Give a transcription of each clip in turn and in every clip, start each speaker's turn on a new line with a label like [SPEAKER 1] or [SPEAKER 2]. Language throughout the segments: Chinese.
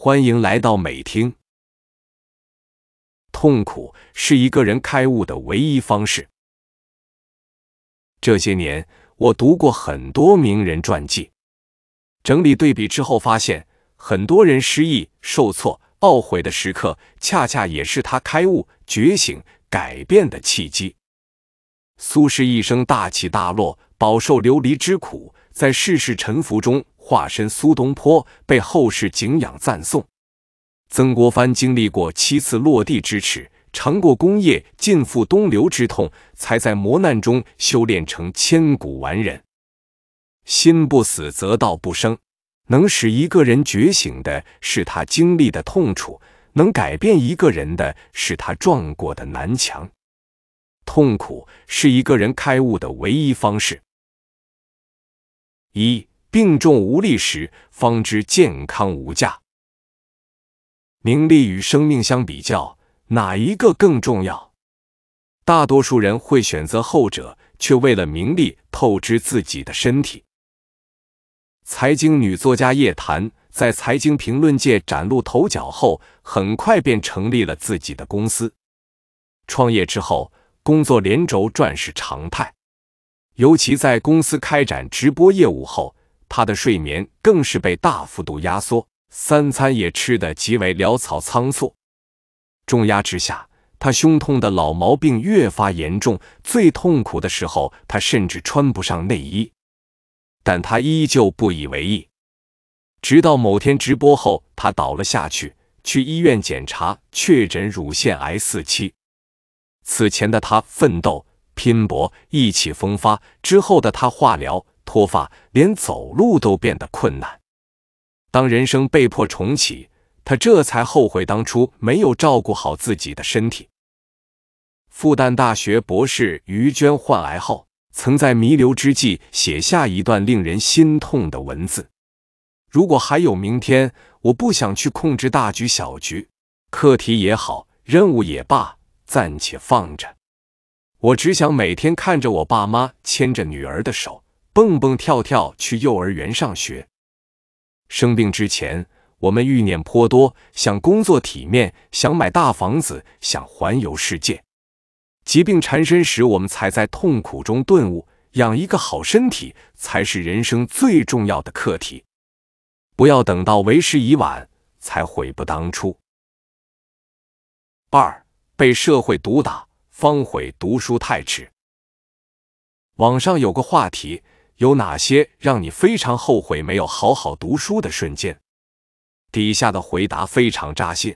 [SPEAKER 1] 欢迎来到美听。痛苦是一个人开悟的唯一方式。这些年，我读过很多名人传记，整理对比之后发现，很多人失意、受挫、懊悔的时刻，恰恰也是他开悟、觉醒、改变的契机。苏轼一生大起大落，饱受流离之苦，在世事沉浮中。化身苏东坡，被后世敬仰赞颂。曾国藩经历过七次落地之耻，尝过功业尽付东流之痛，才在磨难中修炼成千古完人。心不死，则道不生。能使一个人觉醒的，是他经历的痛楚；能改变一个人的，是他撞过的南墙。痛苦是一个人开悟的唯一方式。一。病重无力时，方知健康无价。名利与生命相比较，哪一个更重要？大多数人会选择后者，却为了名利透支自己的身体。财经女作家叶檀在财经评论界崭露头角后，很快便成立了自己的公司。创业之后，工作连轴转是常态，尤其在公司开展直播业务后。他的睡眠更是被大幅度压缩，三餐也吃得极为潦草仓促。重压之下，他胸痛的老毛病越发严重，最痛苦的时候，他甚至穿不上内衣。但他依旧不以为意。直到某天直播后，他倒了下去，去医院检查，确诊乳腺癌四期。此前的他奋斗拼搏，意气风发；之后的他化疗。脱发，连走路都变得困难。当人生被迫重启，他这才后悔当初没有照顾好自己的身体。复旦大学博士于娟患癌后，曾在弥留之际写下一段令人心痛的文字：“如果还有明天，我不想去控制大局、小局，课题也好，任务也罢，暂且放着。我只想每天看着我爸妈牵着女儿的手。”蹦蹦跳跳去幼儿园上学。生病之前，我们欲念颇多，想工作体面，想买大房子，想环游世界。疾病缠身时，我们才在痛苦中顿悟，养一个好身体才是人生最重要的课题。不要等到为时已晚才悔不当初。二，被社会毒打方悔读书太迟。网上有个话题。有哪些让你非常后悔没有好好读书的瞬间？底下的回答非常扎心，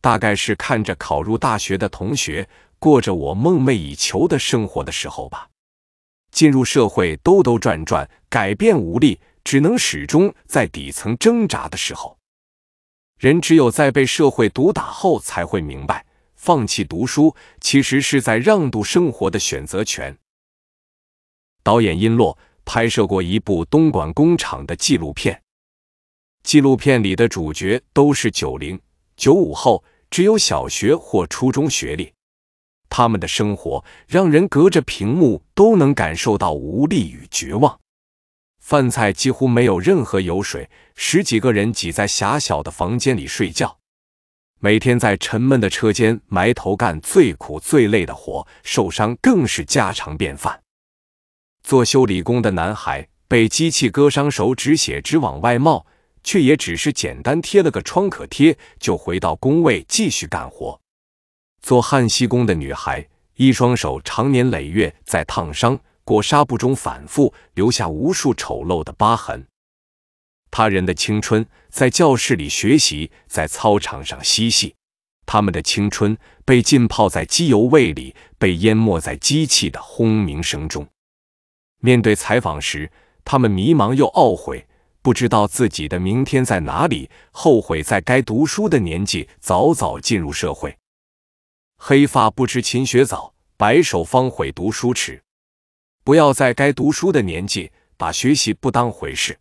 [SPEAKER 1] 大概是看着考入大学的同学过着我梦寐以求的生活的时候吧。进入社会兜兜转转，改变无力，只能始终在底层挣扎的时候，人只有在被社会毒打后，才会明白放弃读书其实是在让渡生活的选择权。导演音落。拍摄过一部东莞工厂的纪录片，纪录片里的主角都是九零、九五后，只有小学或初中学历。他们的生活让人隔着屏幕都能感受到无力与绝望。饭菜几乎没有任何油水，十几个人挤在狭小的房间里睡觉，每天在沉闷的车间埋头干最苦最累的活，受伤更是家常便饭。做修理工的男孩被机器割伤手，指，血直往外冒，却也只是简单贴了个创可贴，就回到工位继续干活。做焊锡工的女孩，一双手常年累月在烫伤、裹纱布中反复，留下无数丑陋的疤痕。他人的青春在教室里学习，在操场上嬉戏，他们的青春被浸泡在机油味里，被淹没在机器的轰鸣声中。面对采访时，他们迷茫又懊悔，不知道自己的明天在哪里，后悔在该读书的年纪早早进入社会。黑发不知勤学早，白首方悔读书迟。不要在该读书的年纪把学习不当回事。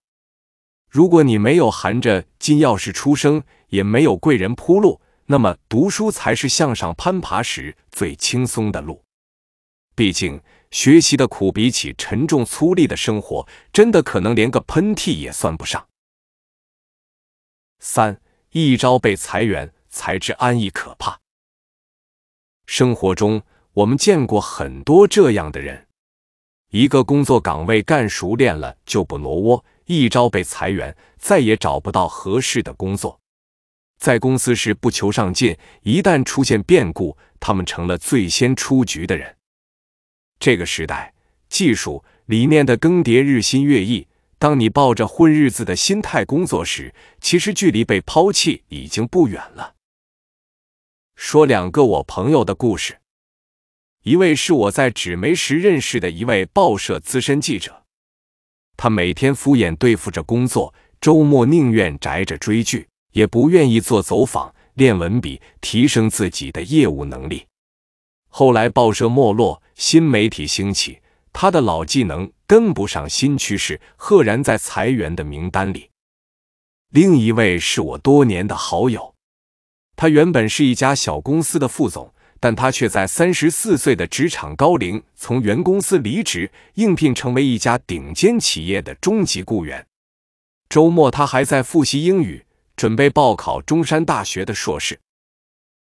[SPEAKER 1] 如果你没有含着金钥匙出生，也没有贵人铺路，那么读书才是向上攀爬时最轻松的路。毕竟。学习的苦比起沉重粗粝的生活，真的可能连个喷嚏也算不上。三一朝被裁员，才知安逸可怕。生活中，我们见过很多这样的人：一个工作岗位干熟练了就不挪窝，一朝被裁员，再也找不到合适的工作。在公司时不求上进，一旦出现变故，他们成了最先出局的人。这个时代，技术理念的更迭日新月异。当你抱着混日子的心态工作时，其实距离被抛弃已经不远了。说两个我朋友的故事。一位是我在纸媒时认识的一位报社资深记者，他每天敷衍对付着工作，周末宁愿宅着追剧，也不愿意做走访、练文笔、提升自己的业务能力。后来报社没落，新媒体兴起，他的老技能跟不上新趋势，赫然在裁员的名单里。另一位是我多年的好友，他原本是一家小公司的副总，但他却在三十四岁的职场高龄从原公司离职，应聘成为一家顶尖企业的中级雇员。周末他还在复习英语，准备报考中山大学的硕士。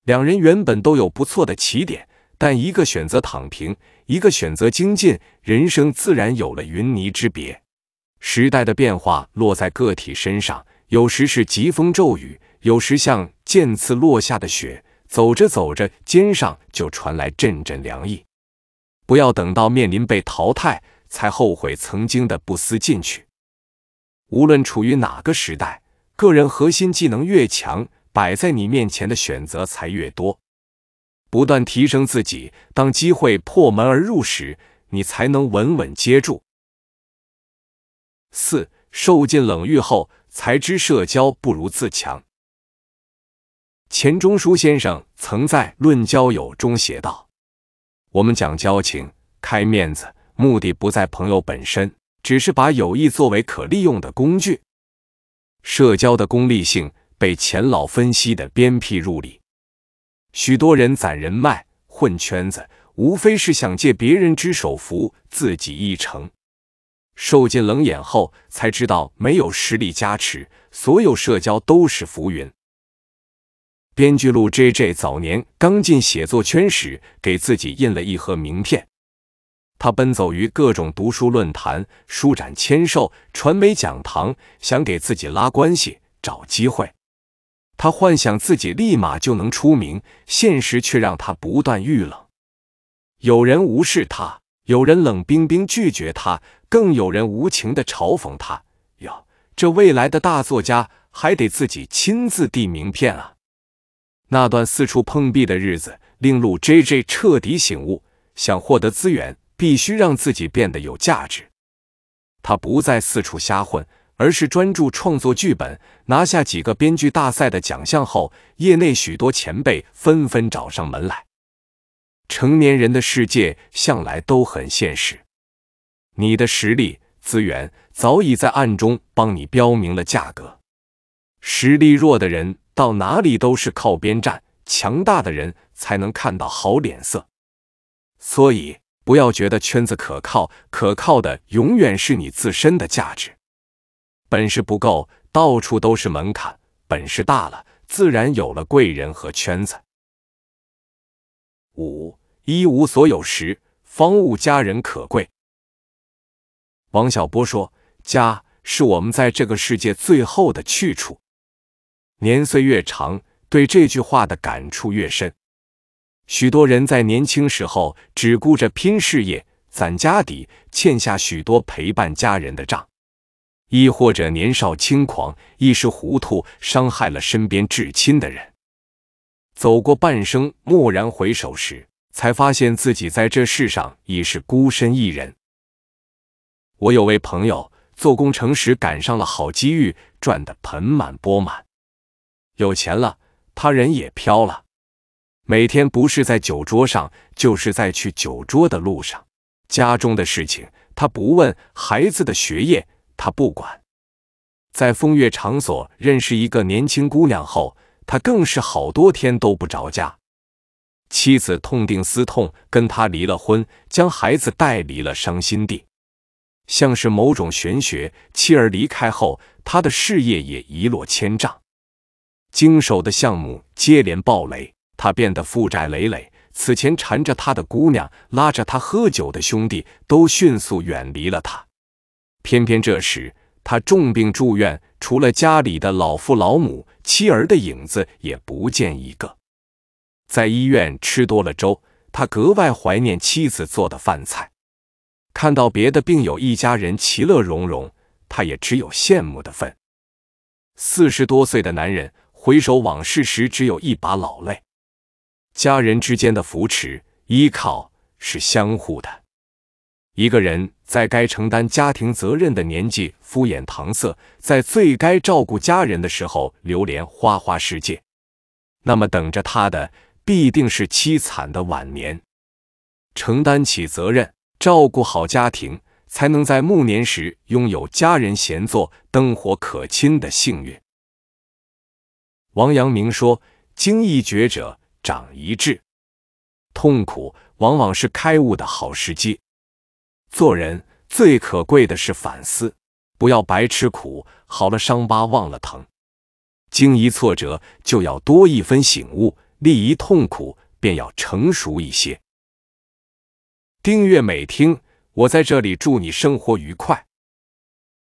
[SPEAKER 1] 两人原本都有不错的起点。但一个选择躺平，一个选择精进，人生自然有了云泥之别。时代的变化落在个体身上，有时是疾风骤雨，有时像渐次落下的雪。走着走着，肩上就传来阵阵凉意。不要等到面临被淘汰才后悔曾经的不思进取。无论处于哪个时代，个人核心技能越强，摆在你面前的选择才越多。不断提升自己，当机会破门而入时，你才能稳稳接住。四受尽冷遇后，才知社交不如自强。钱钟书先生曾在《论交友》中写道：“我们讲交情、开面子，目的不在朋友本身，只是把友谊作为可利用的工具。社交的功利性被钱老分析的鞭辟入里。”许多人攒人脉、混圈子，无非是想借别人之手扶自己一程。受尽冷眼后，才知道没有实力加持，所有社交都是浮云。编剧路 J J 早年刚进写作圈时，给自己印了一盒名片。他奔走于各种读书论坛、书展签售、传媒讲堂，想给自己拉关系、找机会。他幻想自己立马就能出名，现实却让他不断遇冷。有人无视他，有人冷冰冰拒绝他，更有人无情地嘲讽他。哟，这未来的大作家还得自己亲自递名片啊！那段四处碰壁的日子令陆 J J 彻底醒悟：想获得资源，必须让自己变得有价值。他不再四处瞎混。而是专注创作剧本，拿下几个编剧大赛的奖项后，业内许多前辈纷纷找上门来。成年人的世界向来都很现实，你的实力、资源早已在暗中帮你标明了价格。实力弱的人到哪里都是靠边站，强大的人才能看到好脸色。所以，不要觉得圈子可靠，可靠的永远是你自身的价值。本事不够，到处都是门槛；本事大了，自然有了贵人和圈子。五一无所有时，方悟家人可贵。王小波说：“家是我们在这个世界最后的去处。”年岁越长，对这句话的感触越深。许多人在年轻时候只顾着拼事业、攒家底，欠下许多陪伴家人的账。亦或者年少轻狂，一时糊涂，伤害了身边至亲的人。走过半生，蓦然回首时，才发现自己在这世上已是孤身一人。我有位朋友做工程时赶上了好机遇，赚得盆满钵满。有钱了，他人也飘了。每天不是在酒桌上，就是在去酒桌的路上。家中的事情他不问，孩子的学业。他不管，在风月场所认识一个年轻姑娘后，他更是好多天都不着家。妻子痛定思痛，跟他离了婚，将孩子带离了伤心地。像是某种玄学，妻儿离开后，他的事业也一落千丈，经手的项目接连爆雷，他变得负债累累。此前缠着他的姑娘，拉着他喝酒的兄弟，都迅速远离了他。偏偏这时，他重病住院，除了家里的老父老母、妻儿的影子也不见一个。在医院吃多了粥，他格外怀念妻子做的饭菜。看到别的病友一家人其乐融融，他也只有羡慕的份。四十多岁的男人回首往事时，只有一把老泪。家人之间的扶持依靠是相互的。一个人在该承担家庭责任的年纪敷衍搪塞，在最该照顾家人的时候流连花花世界，那么等着他的必定是凄惨的晚年。承担起责任，照顾好家庭，才能在暮年时拥有家人闲坐，灯火可亲的幸运。王阳明说：“经一觉者长一智，痛苦往往是开悟的好时机。”做人最可贵的是反思，不要白吃苦。好了伤疤忘了疼，经一挫折就要多一分醒悟，历一痛苦便要成熟一些。订阅美听，我在这里祝你生活愉快。